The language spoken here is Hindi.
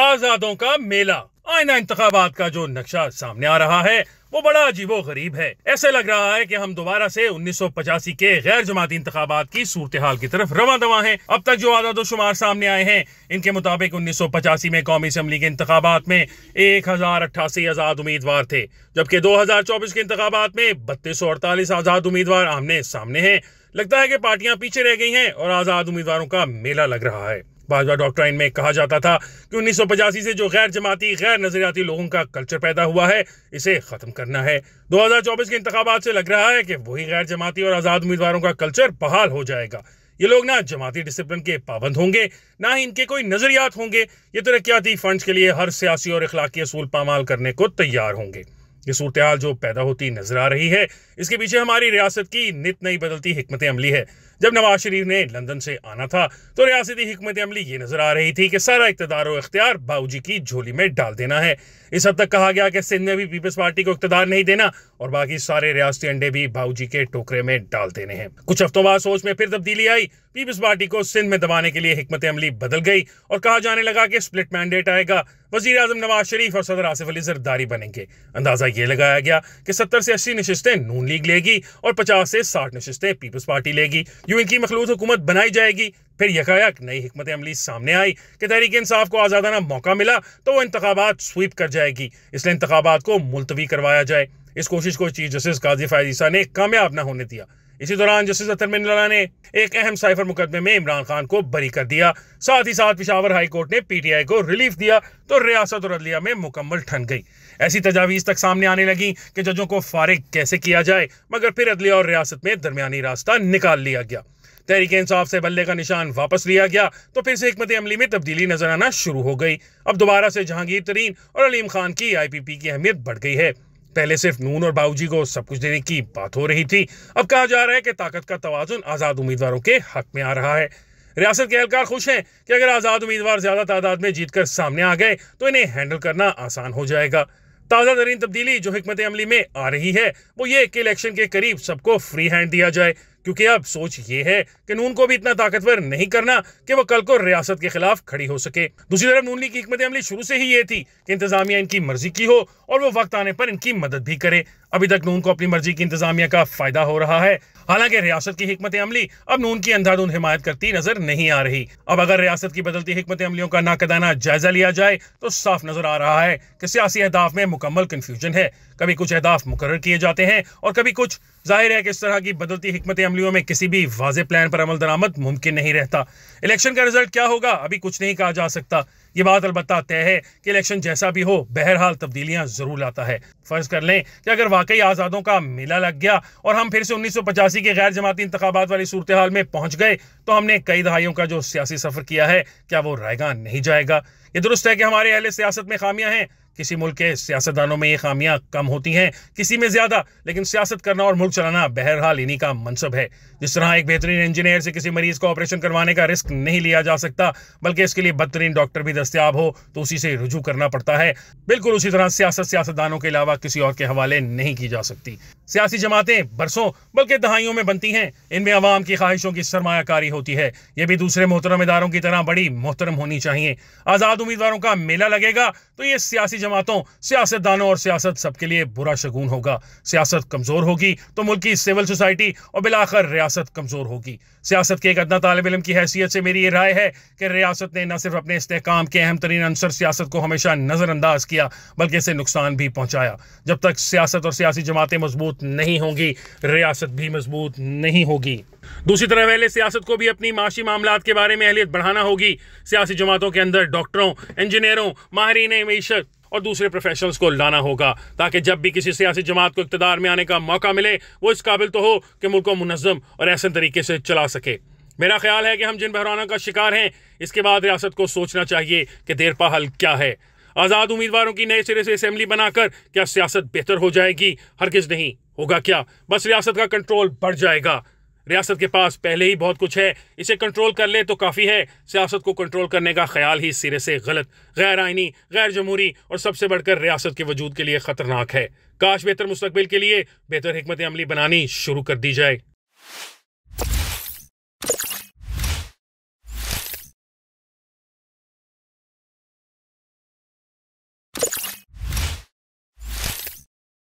आजादों का मेला आईना इंतबात का जो नक्शा सामने आ रहा है वो बड़ा अजीबो गरीब है ऐसे लग रहा है कि हम दोबारा से 1985 के गैर जमाती इंतबात की सूरत हाल की तरफ रवा दवा है अब तक जो आजाद शुमार सामने आए हैं इनके मुताबिक उन्नीस सौ पचासी में कौमी असम्बली के इंतबात में एक हजार अट्ठासी आज़ाद उम्मीदवार थे जबकि दो हजार चौबीस के इंतबात में बत्तीस सौ अड़तालीस आज़ाद उम्मीदवार आमने सामने हैं लगता है कि पार्टियां पीछे रह गई हैं और आज़ाद उम्मीदवारों का मेला लग रहा है बाजवा डॉक्ट्राइन में कहा जाता था कि उन्नीस से जो गैर जमाती गैर नजरियाती लोगों का कल्चर पैदा हुआ है इसे ख़त्म करना है 2024 के इंतबात से लग रहा है कि वही गैर जमाती और आज़ाद उम्मीदवारों का कल्चर बहाल हो जाएगा ये लोग ना जमाती डिसिप्लिन के पाबंद होंगे ना ही इनके कोई नज़रियात होंगे ये तरक्याती फंड के लिए हर सियासी और इखलाकी असूल पामाल करने को तैयार होंगे ये सूरत जो पैदा होती नजर आ रही है इसके पीछे हमारी रियासत की नित नई बदलती हमत अमली है जब नवाज शरीफ ने लंदन से आना था तो रियासती हमत अमली ये नजर आ रही थी कि सारा इकतदार और इख्तियार बाबूजी की झोली में डाल देना है इस हद तक कहा गया कि सिंध में भी पीपल्स पार्टी को इकतदार नहीं देना और बाकी सारे रियासती अंडे भी बाबू के टोकरे में डाल देने हैं कुछ हफ्तों बाद सोच में फिर तब्दीली आई पीपल्स पार्टी को सिंध में दबाने के लिए हमत अमली बदल गई और कहा जाने लगा कि स्प्लिट मैंडेट आएगा वजीर अजम नवाज शरीफ और सदर आसिफ अली जरदारी बनेंगे अंदाजा ये लगाया गया कि सत्तर से अस्सी नशस्तें नून लीग लेगी और पचास से साठ नशस्तें पीपल्स पार्टी लेगी यू इनकी मखलूत हुकूमत बनाई जाएगी फिर यकायक नई हमत अमली सामने आई कि तहरीक इंसाफ को आज़ादाना मौका मिला तो वह इंतबात स्वीप कर जाएगी इसलिए इंतबात को मुलतवी करवाया जाए इस कोशिश को चीफ जस्टिस काजी फायदीसा ने कामयाब ना होने दिया इसी दौरान जस्टिस अतर मिनला ने एक अहम साइफर मुकदमे में इमरान खान को बरी कर दिया साथ ही साथ पिशावर हाई कोर्ट ने पीटीआई को रिलीफ दिया तो रियासत और अदलिया में मुकम्मल ठन गई ऐसी तजावीज़ तक सामने आने लगी कि जजों को फारिग कैसे किया जाए मगर फिर अदलिया और रियासत में दरमियानी रास्ता निकाल लिया गया तहरीक इंसाफ से बल्ले का निशान वापस लिया गया तो फिर से हमत अमली में तब्दीली नजर आना शुरू हो गई अब दोबारा से जहांगीर तरीन और अलीम खान की आई पी पी की अहमियत बढ़ गई है पहले सिर्फ नून और बाबूजी को सब कुछ देने की बात हो रही थी अब कहा जा रहा है कि ताकत का तोज़ुन आज़ाद उम्मीदवारों के हक में आ रहा है रियासत के एहलकार खुश हैं कि अगर आज़ाद उम्मीदवार ज़्यादा तादाद में जीतकर सामने आ गए तो इन्हें हैंडल करना आसान हो जाएगा ताज़ा तरीन तब्दीली जो हमत अमली में आ रही है वो ये कि इलेक्शन के करीब सबको फ्री हैंड दिया जाए क्योंकि अब सोच ये है कि नून को भी इतना ताकतवर नहीं करना कि वो कल को रियासत के खिलाफ खड़ी हो सके दूसरी तरफ नून लीग की अमली शुरू से ही ये थी कि इंतजामिया इनकी मर्जी की हो और वो वक्त आने पर इनकी मदद भी करे अभी तक नून को अपनी मर्जी की इंतजामिया का फायदा हो रहा है हालांकि रियासत की हमत अमली अब नून की अंधाधुन हिमायत करती नजर नहीं आ रही अब अगर रियासत की बदलती हमत अमलियों का नाकदाना जायजा लिया जाए तो साफ नजर आ रहा है कि सियासी अहदाफ में मुकम्मल कन्फ्यूजन है कभी कुछ अहदाफ मुकर किए जाते हैं और कभी कुछ जाहिर है कि इस तरह की बदलती हमत अमलियों में किसी भी वाजे प्लान पर अमल दरामद मुमकिन नहीं रहता इलेक्शन का रिजल्ट क्या होगा अभी कुछ नहीं कहा जा सकता ये बात अलबत्ता तय है कि इलेक्शन जैसा भी हो बहरहाल तब्दीलियां जरूर लाता है फर्ज कर लें कि अगर वाकई आज़ादों का मेला लग गया और हम फिर से उन्नीस सौ पचासी के गैर जमाती इंतबात वाली सूरत हाल में पहुंच गए तो हमने कई दहाइयों का जो सियासी सफर किया है क्या वो रायगा नहीं जाएगा ये दुरुस्त है कि हमारे अहले सियासत में खामियां हैं किसी मुल्क के सियासतदानों में ये खामियां कम होती हैं किसी में ज़्यादा लेकिन सियासत करना और मुल्क चलाना बहरहाल इन्हीं का मनसब है जिस तरह एक बेहतरीन इंजीनियर से किसी मरीज़ को ऑपरेशन करवाने का रिस्क नहीं लिया जा सकता बल्कि इसके लिए बदतरीन डॉक्टर भी दस्तियाब हो तो उसी से रुझू करना पड़ता है बिल्कुल उसी तरह सियासत सियासतदानों के अलावा किसी और के हवाले नहीं की जा सकती सियासी जमातें बरसों बल्कि दहाइयों में बनती हैं इनमें आवाम की ख्वाहिशों की सरमाकारी होती है ये भी दूसरे मोहतरम इदारों की तरह बड़ी मोहतरम होनी चाहिए आज़ाद उम्मीदवारों का मेला लगेगा तो ये सियासी जमातों सियासतदानों और सियासत सबके लिए बुरा शगुन होगा सियासत कमज़ोर होगी तो मुल्क की सिविल सोसाइटी और बिलाखर रियासत कमज़ोर होगी सियासत के एक अदना तालब इलम की हैसियत से मेरी ये राय है कि रियासत ने न सिर्फ अपने इसकाम के अहम तरीन अनसर सियासत को हमेशा नज़रअंदाज किया बल्कि इसे नुकसान भी पहुँचाया जब तक सियासत और सियासी जमातें मजबूत नहीं होंगी रियासत भी मजबूत नहीं होगी दूसरी तरह पहले सियासत को भी अपनी माशी मामला के बारे में अहलियत बढ़ाना होगी सियासी जमातों के अंदर डॉक्टरों इंजीनियरों माहरीन मीशत और दूसरे प्रोफेशनल्स को लाना होगा ताकि जब भी किसी सियासी जमात को इकतदार में आने का मौका मिले वो इस काबिल तो हो कि मुल्क को मुनज़म और ऐसे तरीके से चला सके मेरा ख्याल है कि हम जिन बहरानों का शिकार हैं इसके बाद रियासत को सोचना चाहिए कि देरपा हल क्या है आज़ाद उम्मीदवारों की नए सिरे से असम्बली बनाकर क्या सियासत बेहतर हो जाएगी किस नहीं होगा क्या बस रियासत का कंट्रोल बढ़ जाएगा रियासत के पास पहले ही बहुत कुछ है इसे कंट्रोल कर ले तो काफ़ी है सियासत को कंट्रोल करने का ख्याल ही सिरे से गलत गैर आइनी गैर जमहूरी और सबसे बढ़कर रियासत के वजूद के लिए ख़तरनाक है काश बेहतर मुस्तबिल के लिए बेहतर हमत अमली बनानी शुरू कर दी जाए